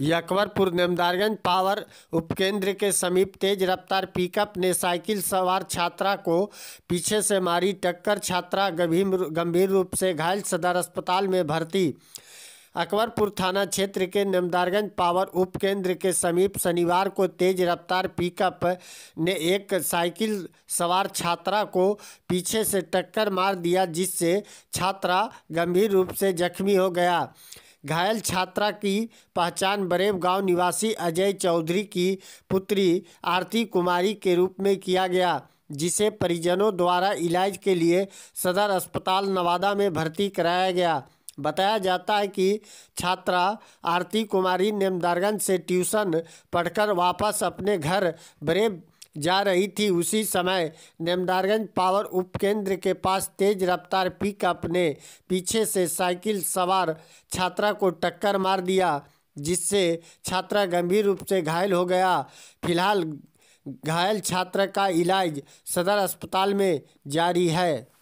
यकवरपुर Nemdarganj power उपकेंद्र के समीप तेज रफ्तार पिकअप ने साइकिल सवार छात्रा को पीछे से मारी टक्कर छात्रा गंभीर गंभीर रूप से घायल सदर अस्पताल में भर्ती अकबरपुर थाना क्षेत्र के नमदारगंज पावर उपकेंद्र के समीप शनिवार को तेज रफ्तार पिकअप ने एक साइकिल सवार छात्रा को पीछे से टक्कर मार दिया जिससे छात्रा गंभीर रूप से जख्मी हो गया घायल छात्रा की पहचान बरेव गांव निवासी अजय चौधरी की पुत्री आरती कुमारी के रूप में किया गया जिसे परिजनों द्वारा इलाज के लिए सदर अस्पताल नवादा में भर्ती कराया गया बताया जाता है कि छात्रा आरती कुमारी नेमदारगंज से ट्यूशन पढ़कर वापस अपने घर बरेब जा रही थी उसी समय नेमदारगंज पावर उपकेंद्र के पास तेज रफ्तार पिकअप ने पीछे से साइकिल सवार छात्रा को टक्कर मार दिया जिससे छात्रा गंभीर रूप से घायल हो गया फिलहाल घायल छात्र का इलाज सदर अस्पताल में जारी है